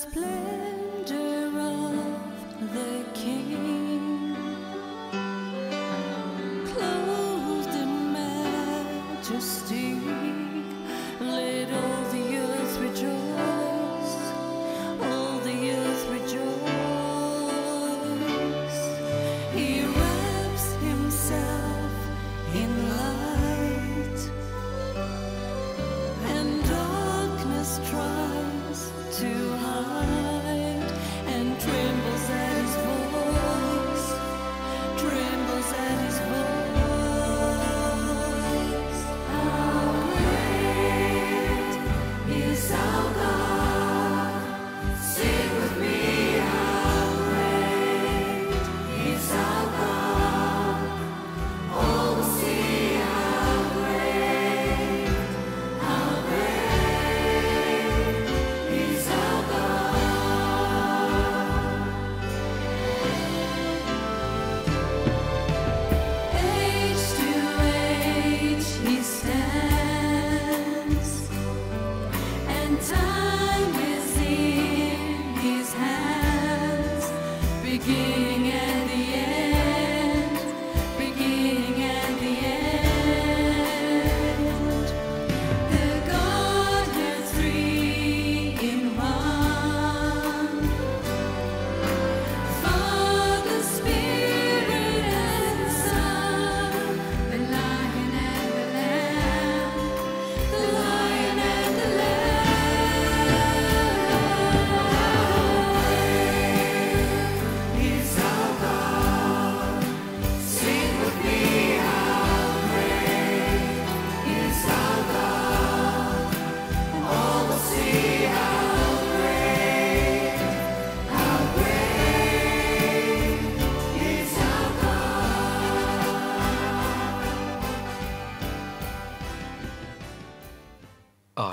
splendor of the King, clothed in majesty.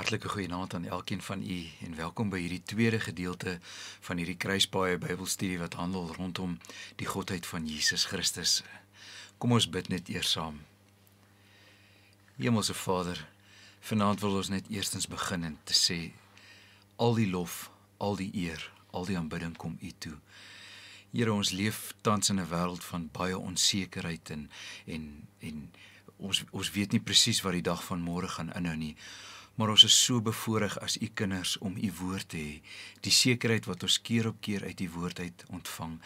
Hartlike goeienaand aan elkeen van u en welkom by hierdie tweede gedeelte van hierdie Kruisbaai Bybelstudie wat handel rondom die godheid van Jesus Christus. Kom ons bid net eers saam. Hemelse Vader, vanaand wil ons net eerstens begin en te sê al die lof, al die eer, al die aanbidding kom u toe. Here, ons leef tans in 'n wêreld van baie onsekerheid en en en ons ons weet nie presies wat die dag van môre gaan inhou nie. Maar ons is so bevoorreg as u kinders om u woord te hê. Die sekerheid wat ons keer op keer uit u woord uit ontvang.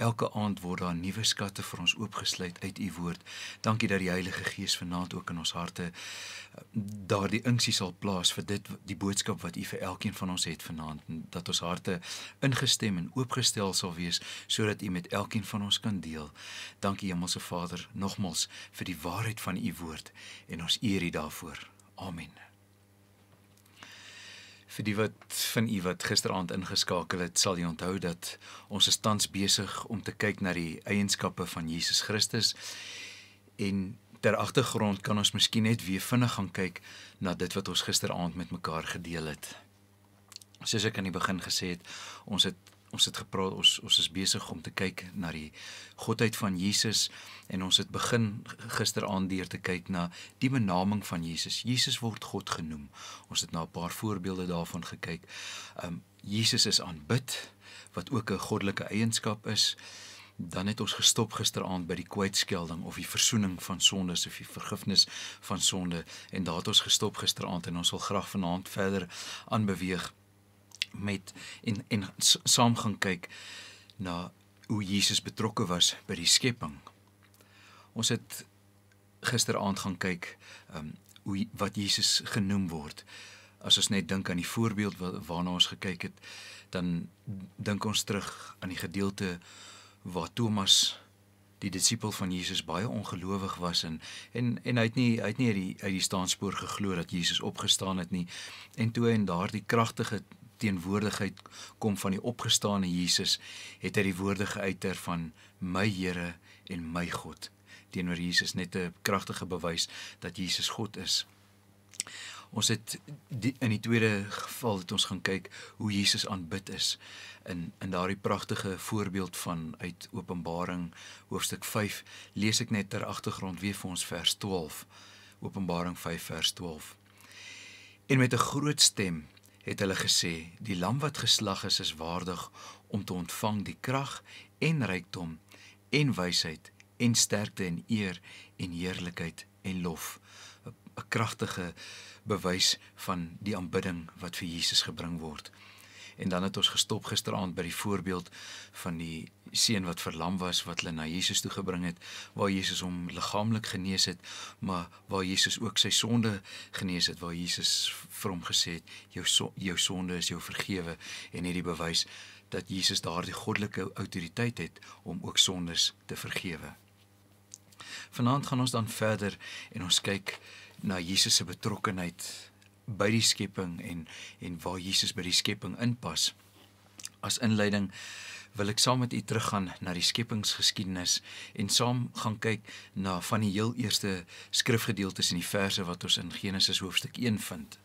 Elke aand word daar nuwe skatte vir ons oopgesluit uit u woord. Dankie dat die Heilige Gees vanaand ook in ons harte eh, daardie inksie sal plaas vir dit die boodskap wat u vir elkeen van ons het vanaand en dat ons harte ingestem en oopgestel sal wees sodat u met elkeen van ons kan deel. Dankie Hemelse Vader nogmals vir die waarheid van u woord en ons eer u daarvoor. Amen. Vir die wat van u wat gisteraand ingeskakel het, sal jy onthou dat ons is tans besig om te kyk na die eienskappe van Jesus Christus en ter agtergrond kan ons miskien net weer vinnig gaan kyk na dit wat ons gisteraand met mekaar gedeel het. Soos ek aan die begin gesê het, ons het ons het gepraat ons ons is besig om te kyk na die godheid van Jesus en ons het begin gisteraand deur te kyk na die benaming van Jesus. Jesus word God genoem. Ons het na 'n paar voorbeelde daarvan gekyk. Um Jesus is aanbid wat ook 'n goddelike eienskap is. Dan het ons gestop gisteraand by die kwytskelding of die versoening van sondes of die vergifnis van sonde en daar het ons gestop gisteraand en ons wil graag vanaand verder aanbeweeg met en en saam gaan kyk na hoe Jesus betrokke was by die skepping. Ons het gisteraand gaan kyk ehm um, hoe wat Jesus genoem word. As ons net dink aan die voorbeeld waarna ons gekyk het, dan dink ons terug aan die gedeelte waar Thomas die disipel van Jesus baie ongelowig was en en en hy het nie hy het nie uit die uit die staanspoor geglo dat Jesus opgestaan het nie en toe hy in daardie kragtige teenwoordigheid kom van die opgestane Jesus, het hy die woorde geuiter van my Here en my God teenoor Jesus net 'n kragtige bewys dat Jesus God is. Ons het die, in die tweede geval het ons gaan kyk hoe Jesus aanbid is in in daardie pragtige voorbeeld van uit Openbaring hoofstuk 5 lees ek net ter agtergrond weer vir ons vers 12 Openbaring 5 vers 12 En met 'n groot stem het hulle gesê die lam wat geslag is is waardig om te ontvang die krag en rykdom en wysheid en sterkte en eer en heerlikheid en lof 'n kragtige bewys van die aanbidding wat vir Jesus gebring word En dan het ons gestop gisteraand by die voorbeeld van die seun wat verlam was wat hulle na Jesus toe gebring het waar Jesus hom liggaamlik genees het, maar waar Jesus ook sy sonde genees het waar Jesus vir hom gesê het jou so, jou sonde is jou vergewe en hierdie bewys dat Jesus daardie goddelike outoriteit het om ook sondes te vergewe. Vanaand gaan ons dan verder en ons kyk na Jesus se betrokkeheid by die skepping en en waar Jesus by die skepping inpas. As inleiding wil ek saam met u teruggaan na die skepingsgeskiedenis en saam gaan kyk na van die heel eerste skrifgedeeltes en die verse wat ons in Genesis hoofstuk 1 vind.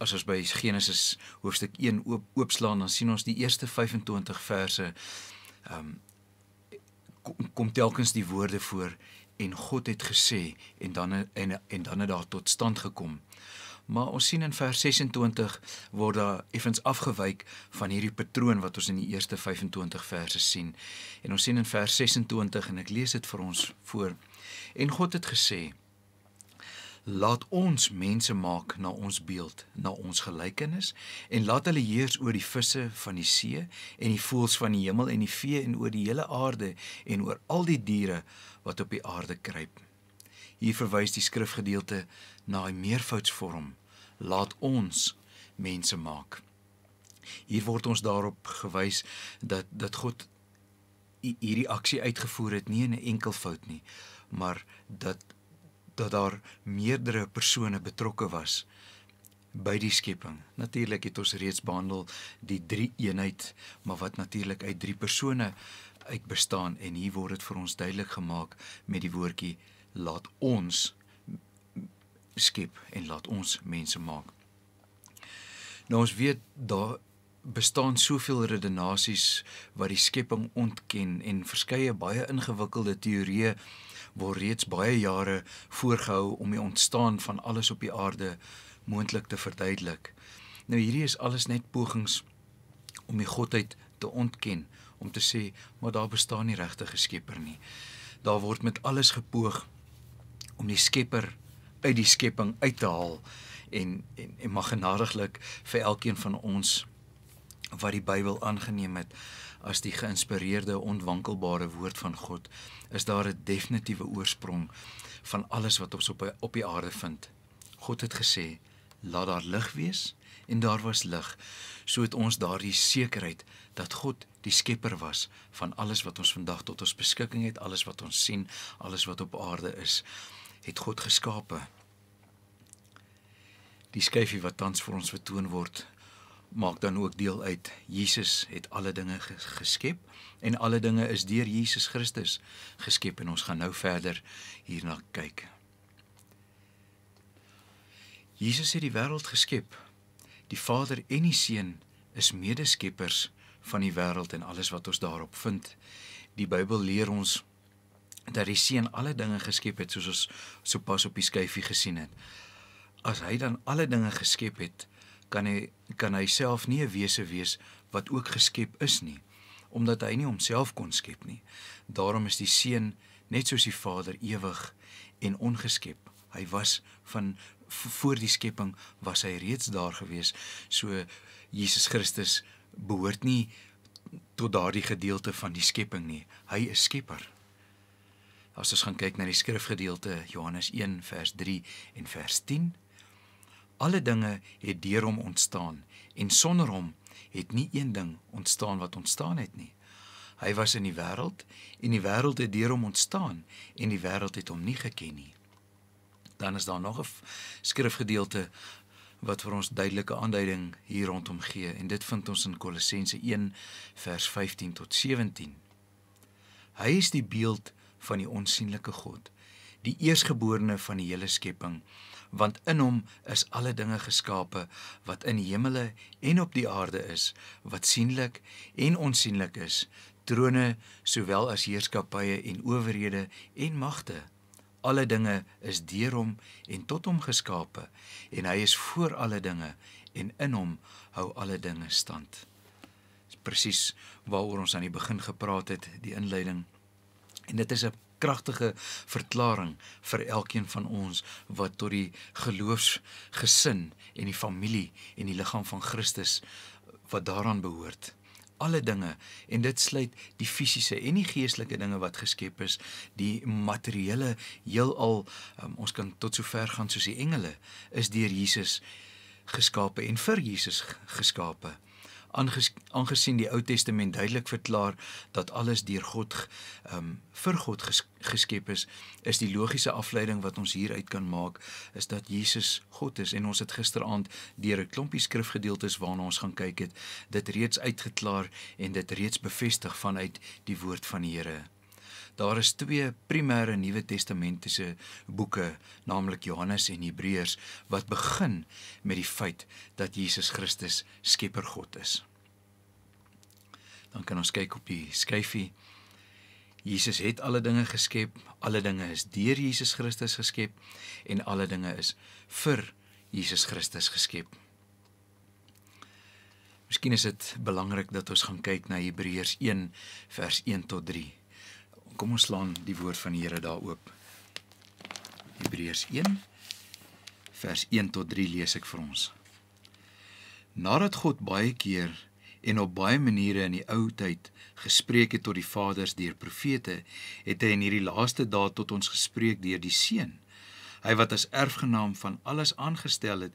As ons by Genesis hoofstuk 1 oop oopslaan, dan sien ons die eerste 25 verse ehm um, kom, kom telkens die woorde voor en God het gesê en dan en, en dan het daar tot stand gekom. Maar ons sien in vers 26 word daar effens afgewyk van hierdie patroon wat ons in die eerste 25 verse sien. En ons sien in vers 26 en ek lees dit vir ons voor. En God het gesê: Laat ons mense maak na ons beeld, na ons gelykenis, en laat hulle heers oor die visse van die see en die voëls van die hemel en die vee en oor die hele aarde en oor al die diere wat op die aarde kruip. Hier verwys die skrifgedeelte na 'n meervoudsvorm: laat ons mense maak. Hier word ons daarop gewys dat dat God hierdie aksie uitgevoer het nie in 'n enkel fout nie, maar dat dat daar meerdere persone betrokke was by die skepping. Natuurlik het ons reeds behandel die drie eenheid, maar wat natuurlik uit drie persone uit bestaan en hier word dit vir ons duidelik gemaak met die woordjie laat ons skep en laat ons mense maak. Nou ons weet daar bestaan soveel redenasies wat die skepping ontken en verskeie baie ingewikkelde teorieë word reeds baie jare voorgehou om die ontstaan van alles op die aarde moontlik te verduidelik. Nou hierdie is alles net pogings om die godheid te ontken, om te sê maar daar bestaan nie regte geskepper nie. Daar word met alles gepoog om die Skepper uit die skepping uit te haal en en, en mag genadiglik vir elkeen van ons wat die Bybel aangeneem het as die geïnspireerde onwankelbare woord van God is daar 'n definitiewe oorsprong van alles wat ons op op die aarde vind. God het gesê, laat daar lig wees en daar was lig. So het ons daardie sekerheid dat God die skepper was van alles wat ons vandag tot ons beskikking het, alles wat ons sien, alles wat op aarde is het God geskape. Die skyfie wat tans vir ons vertoon word, maak dan ook deel uit. Jesus het alle dinge geskep en alle dinge is deur Jesus Christus geskep en ons gaan nou verder hierna kyk. Jesus het die wêreld geskep. Die Vader en die Seun is medeskeppers van die wêreld en alles wat ons daarop vind. Die Bybel leer ons dat die seun alle dinge geskep het soos ons sopas op die skyfie gesien het. As hy dan alle dinge geskep het, kan hy kan hy self nie 'n wese wees wat ook geskep is nie, omdat hy nie homself kon skep nie. Daarom is die seun net soos die Vader ewig en ongeskep. Hy was van voor die skepping was hy reeds daar gewees. So Jesus Christus behoort nie tot daardie gedeelte van die skepping nie. Hy is skepper. As ons gaan kyk na die skrifgedeelte Johannes 1 vers 3 en vers 10. Alle dinge het deur hom ontstaan en sonder hom het nie een ding ontstaan wat ontstaan het nie. Hy was in die wêreld en die wêreld het deur hom ontstaan en die wêreld het hom nie geken nie. Dan is daar nog 'n skrifgedeelte wat vir ons duidelike aanduiding hier rondom gee en dit vind ons in Kolossense 1 vers 15 tot 17. Hy is die beeld van die onsigbare God, die eersgeborene van die hele skepping, want in hom is alle dinge geskape wat in die hemele en op die aarde is, wat sienlik en onsigbaar is, trone sowel as heerskappye en owerhede en magte. Alle dinge is deur hom en tot hom geskape en hy is voor alle dinge en in hom hou alle dinge stand. Dis presies waaroor ons aan die begin gepraat het, die inleiding. En dit is 'n kragtige verklaring vir elkeen van ons wat tot die geloofsgesin en die familie en die liggaam van Christus wat daaraan behoort. Alle dinge en dit sluit die fisiese en die geestelike dinge wat geskep is, die materiële heelal, um, ons kan tot sover gaan soos die engele is deur Jesus geskape en vir Jesus geskape aangesien die Ou Testament duidelik verklaar dat alles deur God um vir God ges, geskep is, is die logiese afleiding wat ons hieruit kan maak is dat Jesus God is en ons het gisteraand deur 'n klompie skrifgedeeltes waarna ons gaan kyk het, dit reeds uitgeklaar en dit reeds bevestig vanuit die woord van die Here daar is twee primêre Nuwe Testamentiese boeke, naamlik Johannes en Hebreërs, wat begin met die feit dat Jesus Christus Skepper God is. Dan kan ons kyk op die skyfie. Jesus het alle dinge geskep, alle dinge is deur Jesus Christus geskep en alle dinge is vir Jesus Christus geskep. Miskien is dit belangrik dat ons gaan kyk na Hebreërs 1 vers 1 tot 3. Kom ons slaan die woord van die Here daar oop. Hebreërs 1 vers 1 tot 3 lees ek vir ons. Nadat God baie keer en op baie maniere in die ou tyd gespreek het tot die vaders deur profete, het hy in hierdie laaste dae tot ons gespreek deur die seun. Hy wat as erfgenaam van alles aangestel het,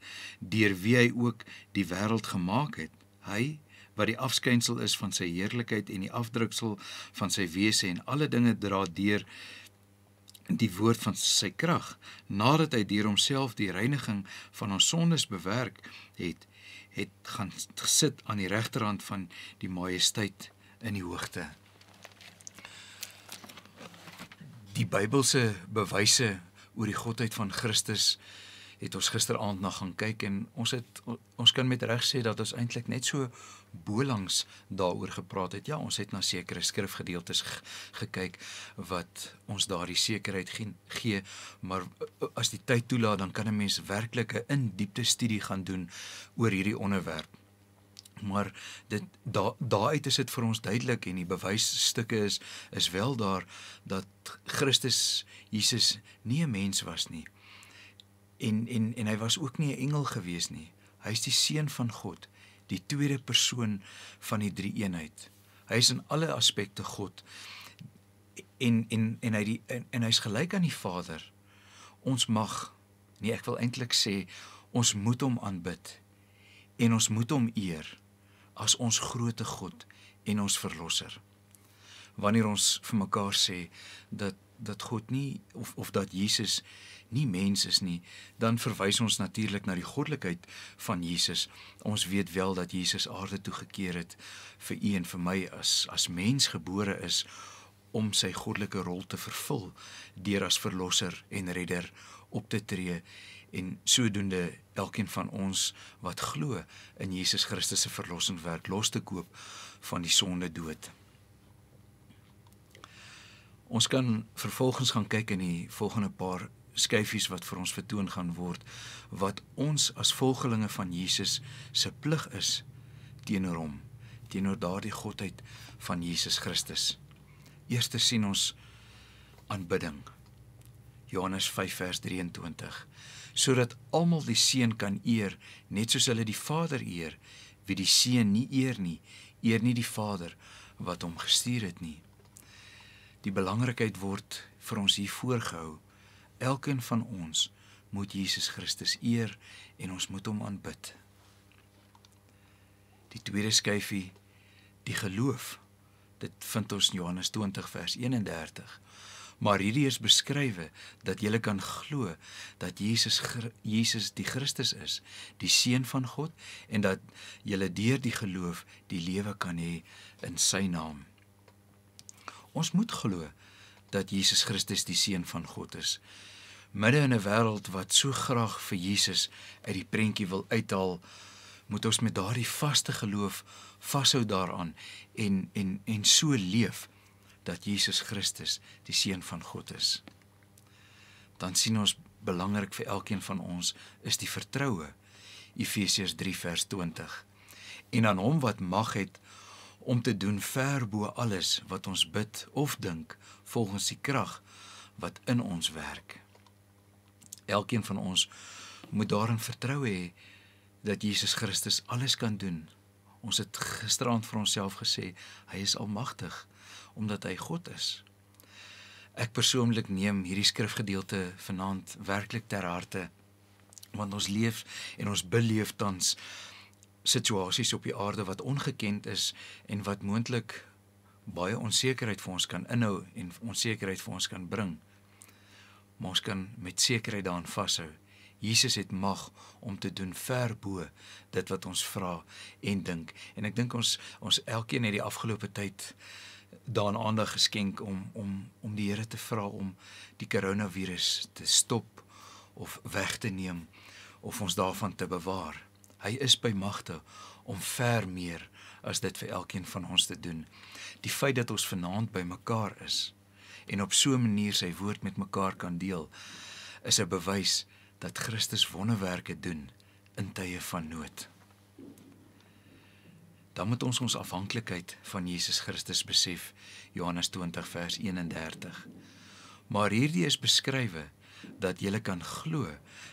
deur wie hy ook die wêreld gemaak het, hy wat die afskynsel is van sy heerlikheid en die afdruksel van sy wese en alle dinge dra deur die woord van sy krag nadat hy deur homself die reiniging van ons sondes bewerk het het gaan sit aan die regterhand van die majesteit in die hoogte die Bybelse bewyse oor die godheid van Christus het ons gisteraand na gaan kyk en ons het ons kan met reg sê dat ons eintlik net so bolangs daaroor gepraat het. Ja, ons het na sekere skrifgedeeltes gekyk wat ons daardie sekerheid ge gee, maar eh, as die tyd toelaat, dan kan 'n mens werklik 'n indiepte studie gaan doen oor hierdie onderwerp maar dit daar daaruit is dit vir ons duidelik en die bewysstukke is is wel daar dat Christus Jesus nie 'n mens was nie en en en hy was ook nie 'n engel gewees nie hy is die seun van God die tweede persoon van die drie eenheid. Hy is in alle aspekte God en en en hy die en, en hy's gelyk aan die Vader. Ons mag nee, ek wil eintlik sê ons moet hom aanbid en ons moet hom eer as ons grootte God en ons verlosser. Wanneer ons vir mekaar sê dat dat God nie of of dat Jesus nie mens is nie, dan verwys ons natuurlik na die goddelikheid van Jesus. Ons weet wel dat Jesus aarde toe gekeer het vir u en vir my as as mens gebore is om sy goddelike rol te vervul deur as verlosser en redder op te tree en sodoende elkeen van ons wat glo in Jesus Christus se verlossingswerk los te koop van die sonde dood. Ons kan vervolgens gaan kyk in die volgende paar skyfies wat vir ons vertoon gaan word wat ons as volgelinge van Jesus se plig is teenoor hom teenoor daardie godheid van Jesus Christus. Eerste sien ons aanbidding. Johannes 5 vers 23 sodat almal die seun kan eer net soos hulle die Vader eer wie die seun nie eer nie eer nie die Vader wat hom gestuur het nie. Die belangrikheid word vir ons hier voorgehou Elkeen van ons moet Jesus Christus eer en ons moet hom aanbid. Die tweede skyfie, die geloof. Dit vind ons in Johannes 20 vers 31. Maar hierdie is beskrywe dat jy kan glo dat Jesus Jesus die Christus is, die seun van God en dat jy deur die geloof die lewe kan hê in sy naam. Ons moet glo dat Jesus Christus die seun van God is midde in 'n wêreld wat so graag vir Jesus uit die prentjie wil uithaal, moet ons met daardie vaste geloof vashou daaraan en en en so leef dat Jesus Christus die seun van God is. Dan sien ons belangrik vir elkeen van ons is die vertroue. Efesiërs 3 vers 20. En aan hom wat mag het om te doen ver bo alles wat ons bid of dink volgens die krag wat in ons werk. Elkeen van ons moet daarin vertrou hê dat Jesus Christus alles kan doen. Ons het gisterand vir onsself gesê hy is almagtig omdat hy God is. Ek persoonlik neem hierdie skrifgedeelte vanaand werklik ter harte want ons leef en ons beleef tans situasies op die aarde wat ongekend is en wat moontlik baie onsekerheid vir ons kan inhou en onsekerheid vir ons kan bring maar ons kan met sekerheid daaraan vashou. Jesus het mag om te doen ver bo dit wat ons vra en dink. En ek dink ons ons elkeen het die afgelope tyd daan aandag geskenk om om om die Here te vra om die koronavirus te stop of weg te neem of ons daarvan te bewaar. Hy is by magte om ver meer as dit vir elkeen van ons te doen. Die feit dat ons vanaand bymekaar is, en op so 'n manier sy woord met mekaar kan deel, is 'n bewys dat Christus wonderwerke doen in tye van nood. Dan moet ons ons afhanklikheid van Jesus Christus besef, Johannes 20 vers 31. Maar hierdie is beskrywe dat jy kan glo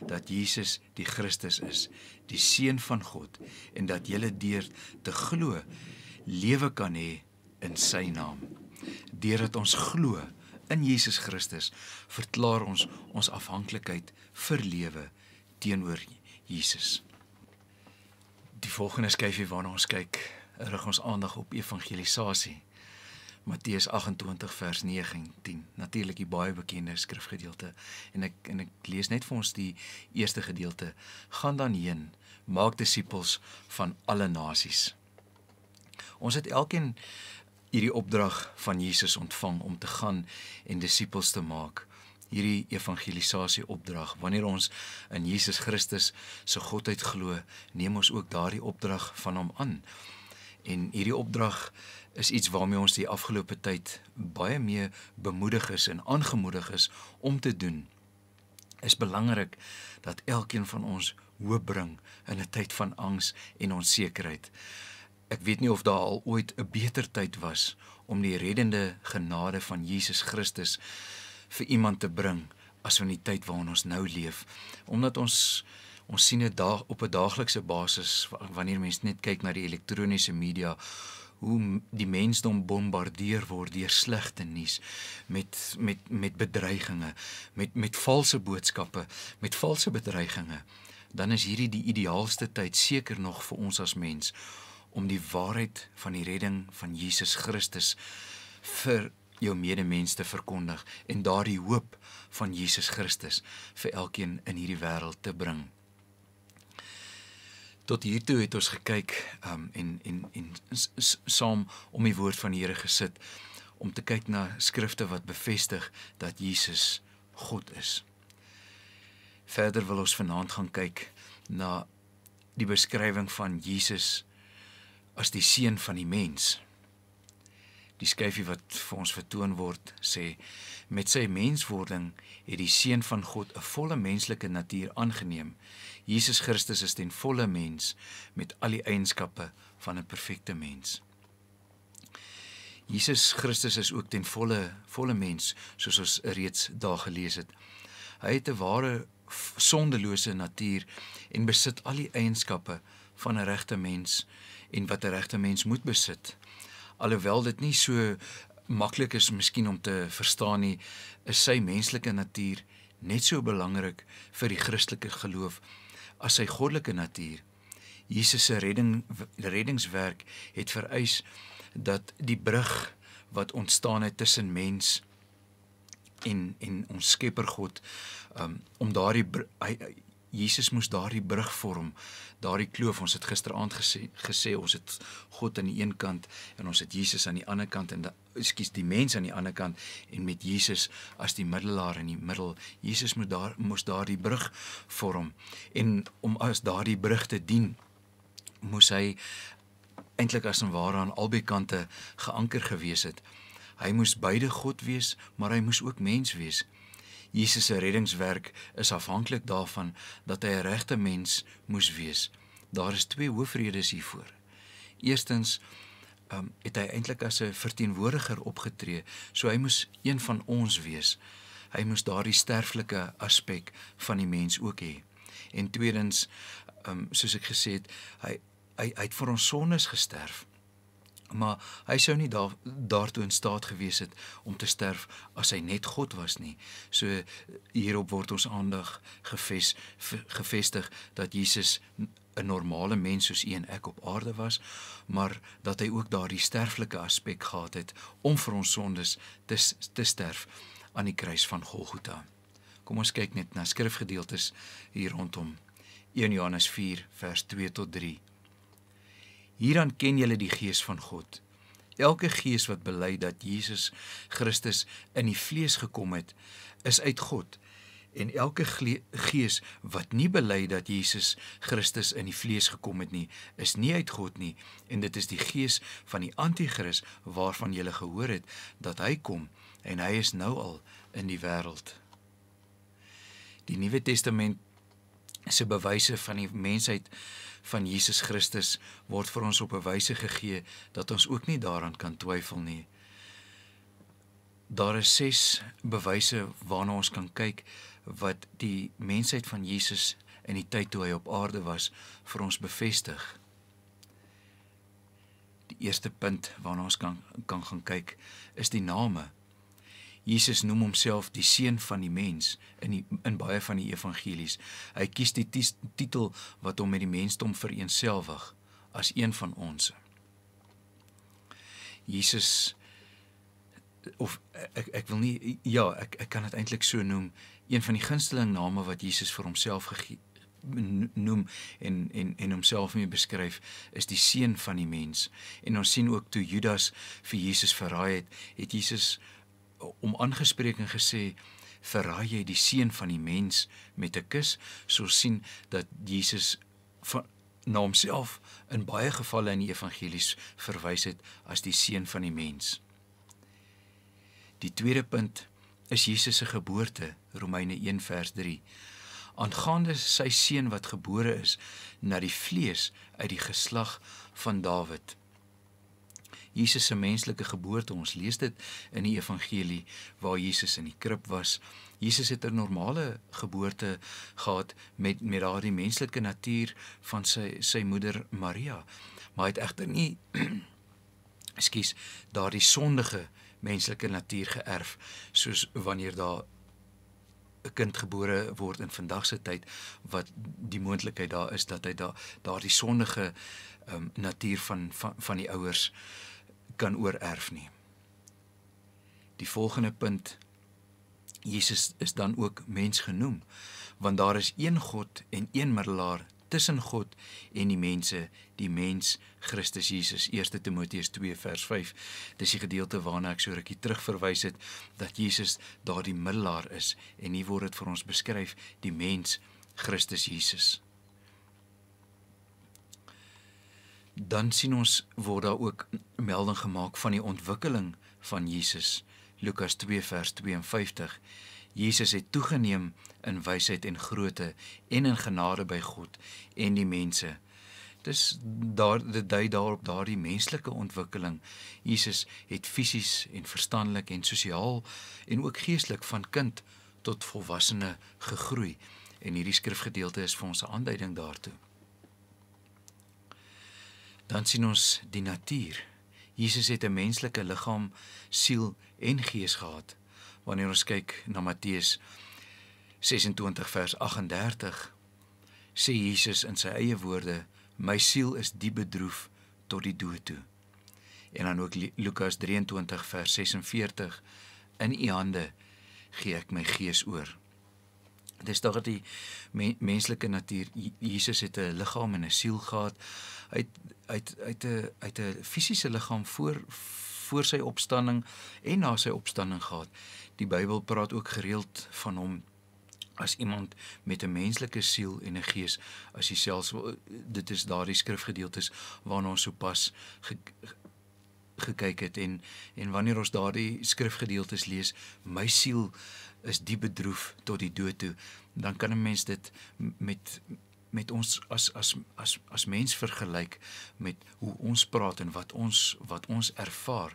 dat Jesus die Christus is, die seun van God en dat jy deur te glo lewe kan hê in sy naam. Deur dat ons glo in Jesus Christus verklaar ons ons afhanklikheid vir lewe teenoor Jesus. Die volgende skyfie waarna ons kyk, rig ons aandag op evangelisasie. Matteus 28 vers 9 en 10. Natuurlik die baie bekende skrifgedeelte en ek en ek lees net vir ons die eerste gedeelte. Gaan dan heen, maak disippels van alle nasies. Ons het elkeen hierdie opdrag van Jesus ontvang om te gaan en disippels te maak. Hierdie evangelisasie opdrag, wanneer ons in Jesus Christus se godheid glo, neem ons ook daardie opdrag van hom aan. En hierdie opdrag is iets waarmee ons die afgelope tyd baie mee bemoedig is en aangemoedig is om te doen. Is belangrik dat elkeen van ons hoop bring in 'n tyd van angs en onsekerheid. Ek weet nie of daar al ooit 'n beter tyd was om die reddende genade van Jesus Christus vir iemand te bring as in die tyd waarin ons nou leef, omdat ons ons sien dit daag op 'n daaglikse basis wanneer mense net kyk na die elektroniese media hoe die mensdom bombardeer word deur slegte nuus met met met bedreigings met met valse boodskappe met valse bedreigings dan is hierdie die ideaalste tyd seker nog vir ons as mens om die waarheid van die redding van Jesus Christus vir jou medemens te verkondig en daardie hoop van Jesus Christus vir elkeen in hierdie wêreld te bring. Tot hier toe het ons gekyk um, en en en saam om die woord van die Here gesit om te kyk na skrifte wat bevestig dat Jesus God is. Verder wil ons vanaand gaan kyk na die beskrywing van Jesus as die seun van die mens. Die skyfie wat vir ons vertoon word sê met sy menswording het die seun van God 'n volle menslike natuur aangeneem. Jesus Christus is ten volle mens met al die eienskappe van 'n perfekte mens. Jesus Christus is ook ten volle volle mens soos ons reeds daar gelees het. Hy het 'n ware sondelose natuur en besit al die eienskappe van 'n regte mens en wat 'n regte mens moet besit. Alhoewel dit nie so maklik is miskien om te verstaan nie, is sy menslike natuur net so belangrik vir die Christelike geloof as sy goddelike natuur. Jesus se redding reddingswerk het vereis dat die brug wat ontstaan het tussen mens en en ons Skepper God um, om daardie hy, hy Jesus moes daardie brug vorm, daardie kloof. Ons het gisteraand gesê gesê ons het God aan die een kant en ons het Jesus aan die ander kant en ekskuus die mens aan die ander kant en met Jesus as die middelaar in die middel. Jesus moet daar moes daardie brug vorm en om as daardie brug te dien, moes hy eintlik as en ware aan albei kante geanker gewees het. Hy moes beide God wees, maar hy moes ook mens wees. Jesus se reddingswerk is afhanklik daarvan dat hy 'n regte mens moes wees. Daar is twee hoofredes hiervoor. Eerstens, ehm um, het hy eintlik as 'n verteenwoordiger opgetree, so hy moes een van ons wees. Hy moes daardie sterflike aspek van die mens ook hê. En tweedens, ehm um, soos ek gesê het, hy hy hy het vir ons sondes gesterf maar hy sou nie daar daartoe in staat gewees het om te sterf as hy net God was nie. So hierop word ons aandag gefes gevestig dat Jesus 'n normale mens soos u en ek op aarde was, maar dat hy ook daardie sterflike aspek gehad het om vir ons sondes te te sterf aan die kruis van Golgotha. Kom ons kyk net na skrifgedeeltes hier rondom 1 Johannes 4 vers 2 tot 3. Hieraan ken julle die gees van God. Elke gees wat bely dat Jesus Christus in die vlees gekom het, is uit God. En elke gees wat nie bely dat Jesus Christus in die vlees gekom het nie, is nie uit God nie en dit is die gees van die anti-kris waarvan julle gehoor het dat hy kom en hy is nou al in die wêreld. Die Nuwe Testament se bewyse van die mensheid van Jesus Christus word vir ons op 'n wyse gegee dat ons ook nie daaraan kan twyfel nie. Daar is ses bewyse waarna ons kan kyk wat die mensheid van Jesus in die tyd toe hy op aarde was vir ons bevestig. Die eerste punt waarna ons kan kan gaan kyk is die name Jesus noem homself die seun van die mens in die, in baie van die evangelies. Hy kies die titel wat hom met die mensdom vereenselwig as een van ons. Jesus of ek ek wil nie ja, ek ek kan dit eintlik so noem, een van die gunsteling name wat Jesus vir homself gegee noem en en en homself mee beskryf is die seun van die mens. En ons sien ook toe Judas vir Jesus verraai het, het Jesus om aangespreek en gesê verraai jy die seun van die mens met 'n kus so sien dat Jesus van na homself in baie gevalle in die evangelies verwys het as die seun van die mens. Die tweede punt is Jesus se geboorte, Romeine 1 vers 3. Aangaande sy seun wat gebore is na die vlees uit die geslag van Dawid. Jesus se menslike geboorte. Ons lees dit in die evangelie waar Jesus in die krib was. Jesus het 'n normale geboorte gehad met met daardie menslike natuur van sy sy moeder Maria, maar hy het egter nie ekskuus daardie sondige menslike natuur geerf soos wanneer daar 'n kind gebore word in vandag se tyd wat die moontlikheid daar is dat hy daardie sondige um, natuur van van van die ouers uh, kan oorerf nie. Die volgende punt Jesus is dan ook mens genoem want daar is een God en een middelaar tussen God en die mense, die mens Christus Jesus. 1 Timoteus 2 vers 5. Dis die gedeelte waarna ek so rukkie terug verwys het dat Jesus daardie middelaar is en hier word dit vir ons beskryf die mens Christus Jesus. dan sien ons word daar ook melding gemaak van die ontwikkeling van Jesus. Lukas 2 vers 52. Jesus het toegeneem in wysheid en grootte en in genade by God en die mense. Dis daar dit dui daarop daardie menslike ontwikkeling. Jesus het fisies en verstandelik en sosiaal en ook geestelik van kind tot volwassene gegroei en hierdie skrifgedeelte is vir ons 'n aanduiding daartoe. Dan sien ons die natuur. Jesus het 'n menslike liggaam, siel en gees gehad. Wanneer ons kyk na Matteus 26 vers 38 sê Jesus in sy eie woorde: "My siel is diep bedroef tot die dood toe." En dan ook Lukas 23 vers 46: "In u hande gee ek my gees oor." Dis tog die me menslike natuur. Jesus het 'n liggaam en 'n siel gehad. Hy het uit uit 'n uit 'n fisiese liggaam voor voor sy opstanding en na sy opstanding gehad. Die Bybel praat ook gereeld van hom as iemand met 'n menslike siel en 'n gees as hy self eh, dit is daardie skrifgedeeltes waarna ons sopas ge, gekyk het en en wanneer ons daardie skrifgedeeltes lees my siel is diep bedroef tot die dood toe dan kan 'n mens dit met met ons as as as as mens vergelyk met hoe ons praat en wat ons wat ons ervaar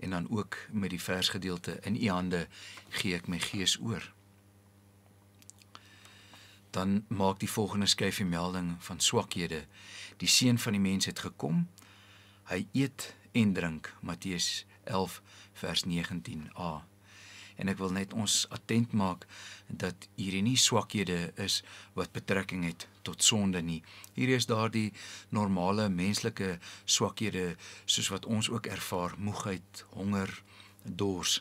en dan ook met die versgedeelte in u hande gee ek my gees oor. Dan maak die volgende skyfie melding van swakhede. Die seun van die mens het gekom. Hy eet en drink. Matteus 11 vers 19a. Ah en ek wil net ons attent maak dat hierdie nie swakhede is wat betrekking het tot sonde nie. Hierdie is daardie normale menslike swakhede soos wat ons ook ervaar, moegheid, honger, dors.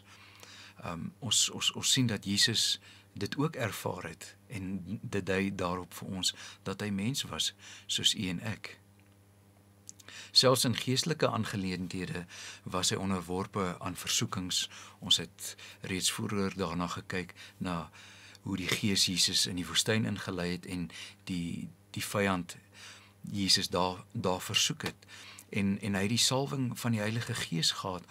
Um ons ons ons sien dat Jesus dit ook ervaar het en dit dui daarop vir ons dat hy mens was soos u en ek selfs in geestelike aangeleenthede was hy onderworpe aan versoekings. Ons het reeds vroeër daarna gekyk na hoe die Gees Jesus in die woestyn ingelei het en die die vyand Jesus daar daar versoek het en en hy het die salwing van die Heilige Gees gehad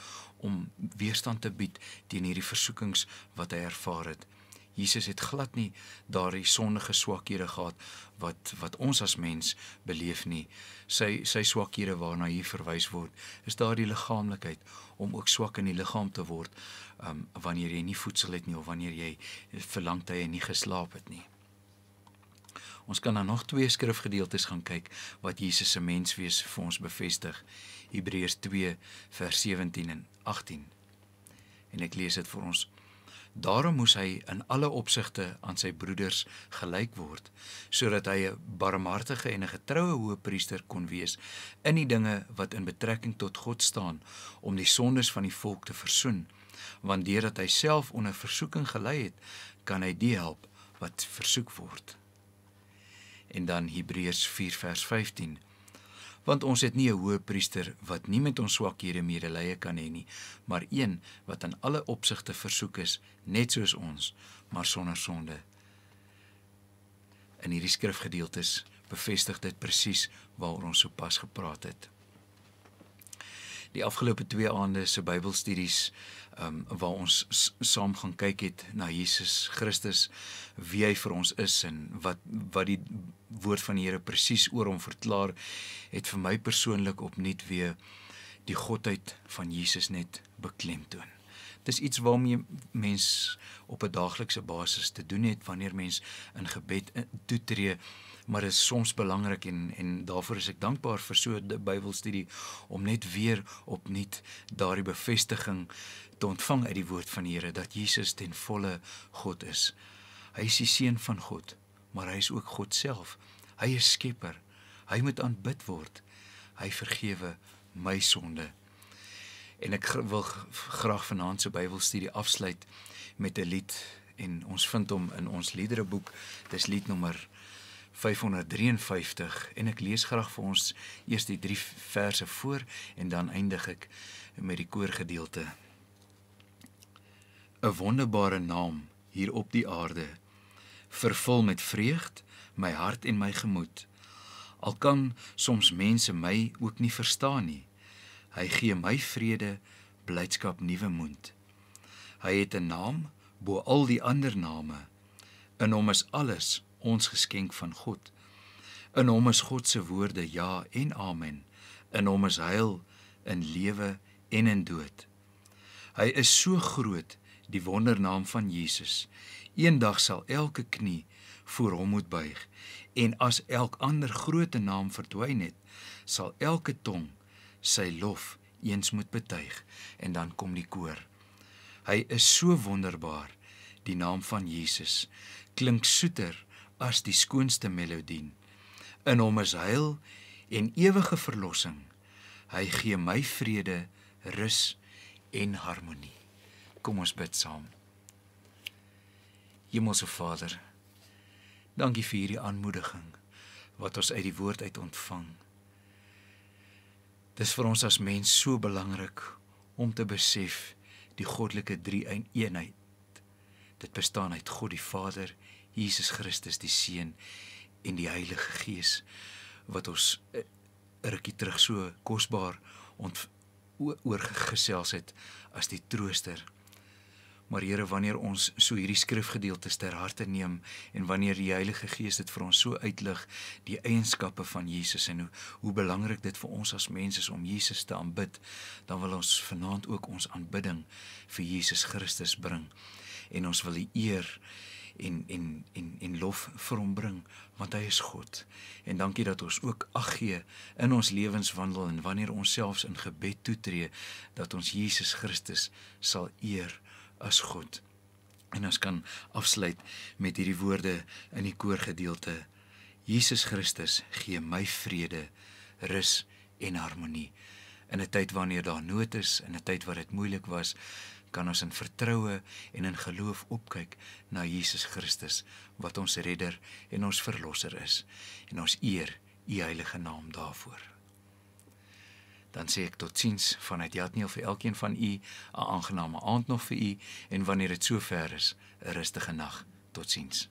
om weerstand te bied teen hierdie versoekings wat hy ervaar het. Jesus het glad nie daardie sondige swakhede gehad wat wat ons as mens beleef nie. Sy sy swakhede waarna hier verwys word, is daardie liggaamlikheid om ook swak in die liggaam te word, um wanneer jy nie voedsel het nie of wanneer jy vir lang tye nie geslaap het nie. Ons kan dan nog twee skrifgedeeltes gaan kyk wat Jesus se menswees vir ons bevestig. Hebreërs 2 vers 17 en 18. En ek lees dit vir ons. Daarom moes hy in alle opsigte aan sy broeders gelyk word, sodat hy 'n barmhartige en 'n getroue hoëpriester kon wees in die dinge wat in betrekking tot God staan om die sondes van die volk te versoen, want deurdat hy self onder versoeking gely het, kan hy die help wat versoek word. En dan Hebreërs 4 vers 15 want ons het nie 'n hoëpriester wat nie met ons swakhede medelee kan hê nie, maar een wat aan alle opsigte versoek is net soos ons, maar sonder sonde. In hierdie skrifgedeeltes bevestig dit presies waaroor ons sopas gepraat het. Die afgelope 2 aande se Bybelstudies ehm um, waar ons saam gaan kyk het na Jesus Christus wie hy vir ons is en wat wat die woord van die Here presies oor hom verklaar het vir my persoonlik opnuut weer die godheid van Jesus net beklemtoon. Dis iets waarmee mens op 'n daaglikse basis te doen het wanneer mens in gebed eh, toetree maar dit is soms belangrik en en daarvoor is ek dankbaar vir so 'n Bybelstudie om net weer opnuut daardie bevestiging te ontvang uit die woord van die Here dat Jesus ten volle God is. Hy is die seun van God, maar hy is ook God self. Hy is Skepper. Hy moet aanbid word. Hy vergewe my sonde. En ek wil graag vanaand se Bybelstudie afsluit met 'n lied en ons vind hom in ons liedereboek. Dis lied nommer 553 en ek lees graag vir ons eers die drie verse voor en dan eindig ek met die koorgedeelte. 'n Wonderbare naam hier op die aarde vervul met vreugd my hart en my gemoed. Al kan soms mense my ook nie verstaan nie. Hy gee my vrede, blydskap, nuwe moed. Hy het 'n naam bo al die ander name. In hom is alles ons geskenk van God. In hom is God se woorde ja en amen. In hom is heil in lewe en in dood. Hy is so groot, die wondernaam van Jesus. Eendag sal elke knie voor hom moet buig en as elk ander grootte naam verdwyn het, sal elke tong sy lof eens moet betuig en dan kom die koor. Hy is so wonderbaar, die naam van Jesus klink soeter as die skoonste melodie. In hom is heil en ewige verlossing. Hy gee my vrede, rus en harmonie. Kom ons bid saam. Hemelse Vader, dankie vir hierdie aanmoediging wat ons uit die woord uit ontvang. Dis vir ons as mens so belangrik om te besef die goddelike drie-eenheid. Dit bestaan uit God die Vader, Jesus Christus die Seun en die Heilige Gees wat ons eh, rukkie terug so kosbaar oorgegesels het as die trooster. Maar Here, wanneer ons so hierdie skrifgedeeltes ter harte neem en wanneer die Heilige Gees dit vir ons so uitlig, die eienskappe van Jesus en hoe hoe belangrik dit vir ons as mense is om Jesus te aanbid, dan wil ons vanaand ook ons aanbidding vir Jesus Christus bring en ons wil U eer en en en en lof vir hom bring want hy is God. En dankie dat ons ook ag gee in ons lewenswandel en wanneer ons selfs in gebed toetree dat ons Jesus Christus sal eer as God. En ons kan afsluit met hierdie woorde in die koorgedeelte. Jesus Christus gee my vrede, rus en harmonie in 'n tyd wanneer daar nood is, in 'n tyd waar dit moeilik was kan ons in vertroue en in geloof opkyk na Jesus Christus wat ons redder en ons verlosser is en ons eer u heilige naam daarvoor. Dan sê ek tot sins vanuit Jatniel vir elkeen van u 'n aangename aand nog vir u en wanneer dit sover is 'n rustige nag. Totsiens.